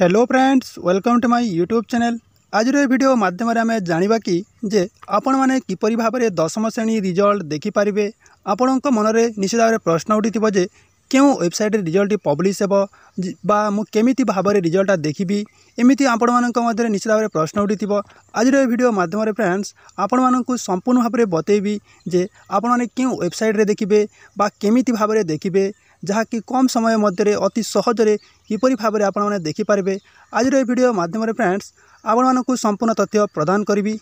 hello friends welcome to my YouTube channel ଆଜିର ଏ video ମାଧ୍ୟମରେ ଆମେ ଜାଣିବା କି ଯେ ଆପଣମାନେ କିପରି ଭାବରେ ଦଶମ ଶ୍ରେଣୀ ରିଜଲ୍ଟ ଦେଖିପାରିବେ ଆପଣଙ୍କ ମନରେ ନିଶ୍ଚିତ ଭାବରେ ପ୍ରଶ୍ନ ଉଠିଥିବ ଯେ କେଉଁ ୱେବସାଇଟ୍ରେ ରିଜଲ୍ଟଟି ପବ୍ଲିଶ ହେବ ବା ମୁଁ କେମିତି ଭାବରେ ରିଜଲ୍ଟଟା ଦେଖିବି ଏମିତି ଆପଣମାନଙ୍କ ମଧ୍ୟରେ ନିଶ୍ଚିତ ଭାବରେ ପ୍ରଶ୍ନ ଉଠିଥିବ ଆଜିର ଏ ଭିଡ଼ିଓ ମାଧ୍ୟମରେ ଫ୍ରେଣ୍ଡସ୍ ଆପଣମାନଙ୍କୁ ସମ୍ପୂର୍ଣ୍ଣ ଭାବରେ ବତେଇବି ଯେ ଆପଣମାନେ କେଉଁ ୱେବସାଇଟ୍ରେ ଦେଖିବେ ବା କେମିତି ଭାବରେ ଦେଖିବେ ଯାହାକି କମ୍ ସମୟ ମଧ୍ୟରେ ଅତି ସହଜରେ କିପରି ଭାବରେ ଆପଣମାନେ ଦେଖିପାରିବେ ଆଜିର ଏ ଭିଡ଼ିଓ ମାଧ୍ୟମରେ ଫ୍ରେଣ୍ଡସ୍ ଆପଣମାନଙ୍କୁ ସମ୍ପୂର୍ଣ୍ଣ ତଥ୍ୟ ପ୍ରଦାନ କରିବି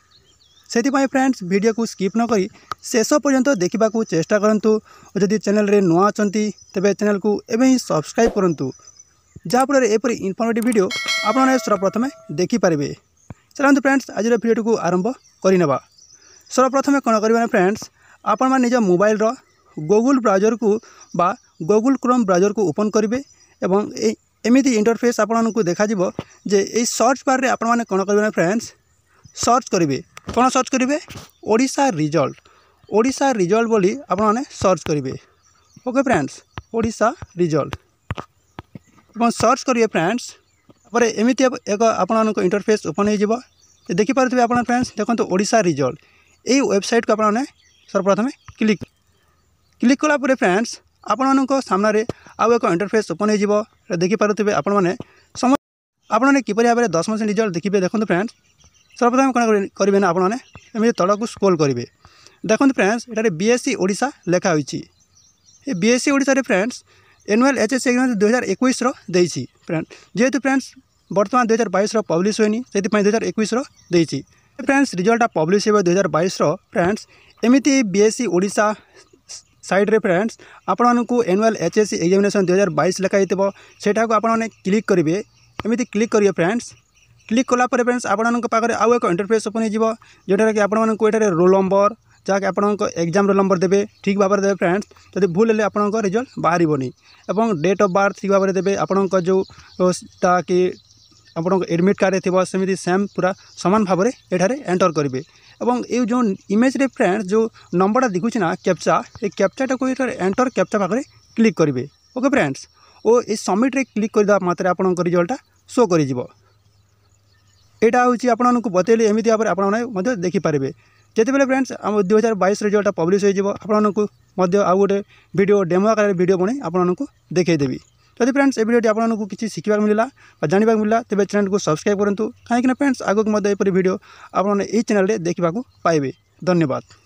ସେଥିପାଇଁ ଫ୍ରେଣ୍ଡସ୍ ଭିଡ଼ିଓକୁ ସ୍କିପ୍ ନ କରି ଶେଷ ପର୍ଯ୍ୟନ୍ତ ଦେଖିବାକୁ ଚେଷ୍ଟା କରନ୍ତୁ ଓ ଯଦି ଚ୍ୟାନେଲ୍ରେ ନୂଆ ଅଛନ୍ତି ତେବେ ଚ୍ୟାନେଲ୍କୁ ଏବେ ହିଁ ସବସ୍କ୍ରାଇବ୍ କରନ୍ତୁ ଯାହାଫଳରେ ଏପରି ଇନଫର୍ମେଟିଭ୍ ଭିଡ଼ିଓ ଆପଣମାନେ ସର୍ବପ୍ରଥମେ ଦେଖିପାରିବେ ଚାଲନ୍ତୁ ଫ୍ରେଣ୍ଡସ୍ ଆଜିର ଭିଡ଼ିଓଟିକୁ ଆରମ୍ଭ କରିନେବା ସର୍ବପ୍ରଥମେ କ'ଣ କରିବା ନା ଫ୍ରେଣ୍ଡସ୍ ଆପଣମାନେ ନିଜ ମୋବାଇଲର ଗୁଗୁଲ୍ ବ୍ରାଉଜରକୁ ବା ଗୁଗଲ୍ କ୍ରୋମ୍ ବ୍ରାଉଜର୍କୁ ଓପନ୍ କରିବେ ଏବଂ ଏଇ ଏମିତି ଇଣ୍ଟରଫେସ୍ ଆପଣମାନଙ୍କୁ ଦେଖାଯିବ ଯେ ଏଇ ସର୍ଚ୍ଚ ବାର୍ରେ ଆପଣମାନେ କ'ଣ କରିବେ ନା ଫ୍ରେଣ୍ଡସ୍ ସର୍ଚ୍ଚ କରିବେ କ'ଣ ସର୍ଚ୍ଚ କରିବେ ଓଡ଼ିଶା ରିଜଲ୍ଟ ଓଡ଼ିଶା ରିଜଲ୍ଟ ବୋଲି ଆପଣମାନେ ସର୍ଚ୍ଚ କରିବେ ଓକେ ଫ୍ରେଣ୍ଡସ୍ ଓଡ଼ିଶା ରିଜଲ୍ଟ ଏବଂ ସର୍ଚ୍ଚ କରିବେ ଫ୍ରେଣ୍ଡସ୍ ତାପରେ ଏମିତି ଏକ ଆପଣମାନଙ୍କ ଇଣ୍ଟରଫେସ୍ ଓପନ୍ ହୋଇଯିବ ଦେଖିପାରୁଥିବେ ଆପଣ ଫ୍ରେଣ୍ଡସ୍ ଦେଖନ୍ତୁ ଓଡ଼ିଶା ରିଜଲ୍ଟ ଏଇ ୱେବସାଇଟ୍କୁ ଆପଣମାନେ ସର୍ବପ୍ରଥମେ କ୍ଲିକ୍ କ୍ଲିକ୍ କଲା ପରେ ଫ୍ରେଣ୍ଡସ୍ ଆପଣମାନଙ୍କ ସାମ୍ନାରେ ଆଉ ଏକ ଇଣ୍ଟରଫେସ୍ ଓପନ୍ ହୋଇଯିବ ଦେଖିପାରୁଥିବେ ଆପଣମାନେ ସମସ୍ତ ଆପଣମାନେ କିପରି ଭାବରେ ଦଶମ ଶ୍ରେଣୀ ରିଜଲ୍ଟ ଦେଖିବେ ଦେଖନ୍ତୁ ଫ୍ରେଣ୍ଡସ୍ ସର୍ବପ୍ରଥମେ କ'ଣ କରିବେ ନା ଆପଣମାନେ ଏମିତି ତଳକୁ ସ୍କ୍ରୋଲ୍ କରିବେ ଦେଖନ୍ତୁ ଫ୍ରେଣ୍ଡସ୍ ଏଠାରେ ବିଏସ୍ସି ଓଡ଼ିଶା ଲେଖା ହୋଇଛି ଏ ବିଏସ୍ସି ଓଡ଼ିଶାରେ friends annual H S exam ଦୁଇ ହଜାର ଏକୋଇଶର ଦେଇଛି ଫ୍ରେଣ୍ଡ ଯେହେତୁ ଫ୍ରେଣ୍ଡସ୍ ବର୍ତ୍ତମାନ ଦୁଇ ହଜାର ବାଇଶର ପବ୍ଲିସ୍ ହୋଇନି ସେଥିପାଇଁ ଦୁଇ ହଜାର ଏକୋଇଶର ଦେଇଛି ଫ୍ରେଣ୍ଡସ୍ ରିଜଲ୍ଟଟା ପବ୍ଲିସ୍ ହେବ ଦୁଇ ହଜାର ବାଇଶର ଫ୍ରେଣ୍ଡସ୍ ଏମିତି ବିଏସ୍ସି ଓଡ଼ିଶା সাইড্রে ফ্রেন্ডস আপনার এনুয়াল এচএসসি এক্সামিনেসন দুই হাজার বাইশ লেখা হয়ে সেটা আপনার ক্লিক করবে এমিতি ক্লিক করবে ফ্রেন্ডস ক্লিক কলাপরে ফ্রেন্ডস আপনার পাখে আউ এক ইন্টরফেস ওপেন হয়ে যেটার কি আপনার এটার রোল নম্বর ଯାହାକି ଆପଣଙ୍କ ଏକ୍ଜାମ୍ ରୋଲ୍ ନମ୍ବର ଦେବେ ଠିକ୍ ଭାବରେ ଦେବେ ଫ୍ରେଣ୍ଡସ୍ ଯଦି ଭୁଲ ହେଲେ ଆପଣଙ୍କ ରେଜଲ୍ଟ ବାହାରିବନି ଏବଂ ଡେଟ୍ ଅଫ୍ ବାର୍ଥ ଠିକ୍ ଭାବରେ ଦେବେ ଆପଣଙ୍କ ଯେଉଁ ତାକି ଆପଣଙ୍କ ଏଡ଼ମିଟ୍ କାର୍ଡ଼ରେ ଥିବ ସେମିତି ସେମ୍ ପୁରା ସମାନ ଭାବରେ ଏଠାରେ ଏଣ୍ଟର କରିବେ ଏବଂ ଏଇ ଯେଉଁ ଇମେଜ୍ ରେଫରେନ୍ସ ଯେଉଁ ନମ୍ବରଟା ଦେଖୁଛି ନା କ୍ୟାପ୍ଚା ଏ କ୍ୟାପ୍ଚାଟାକୁ ଏଠାରେ ଏଣ୍ଟର କ୍ୟାପ୍ଚା ଭାବରେ କ୍ଲିକ୍ କରିବେ ଓକେ ଫ୍ରେଣ୍ଡସ୍ ଓ ଏ ସବମିଟ୍ରେ କ୍ଲିକ୍ କରିଦେବା ମାତ୍ରେ ଆପଣଙ୍କ ରିଜଲ୍ଟଟା ଶୋ କରିଯିବ ଏଇଟା ହେଉଛି ଆପଣମାନଙ୍କୁ ବତେଇଲି ଏମିତି ଭାବରେ ଆପଣମାନେ ମଧ୍ୟ ଦେଖିପାରିବେ ଯେତେବେଳେ ଫ୍ରେଣ୍ଡସ୍ ଆମ ଦୁଇ ହଜାର ବାଇଶ ରେଜଲ୍ଟଟା ପବ୍ଲିଶ ହୋଇଯିବ ଆପଣମାନଙ୍କୁ ମଧ୍ୟ ଆଉ ଗୋଟେ ଭିଡ଼ିଓ ଡେମୋ ଆକାରରେ ଭିଡ଼ିଓ ବନେଇ ଆପଣମାନଙ୍କୁ ଦେଖାଇଦେବି ଯଦି ଫ୍ରେଣ୍ଡସ୍ ଏ ଭିଡ଼ିଓଟି ଆପଣଙ୍କୁ କିଛି ଶିଖିବାକୁ ମିଳିଲା ବା ଜାଣିବାକୁ ମିଳିଲା ତେବେ ଚ୍ୟାନେଲକୁ ସବସ୍କ୍ରାଇବ୍ କରନ୍ତୁ କାହିଁକିନା ଫ୍ରେଣ୍ଡସ୍ ଆଗକୁ ମଧ୍ୟ ଏପରି ଭିଡ଼ିଓ ଆପଣମାନେ ଏହି ଚ୍ୟାନେଲରେ ଦେଖିବାକୁ ପାଇବେ ଧନ୍ୟବାଦ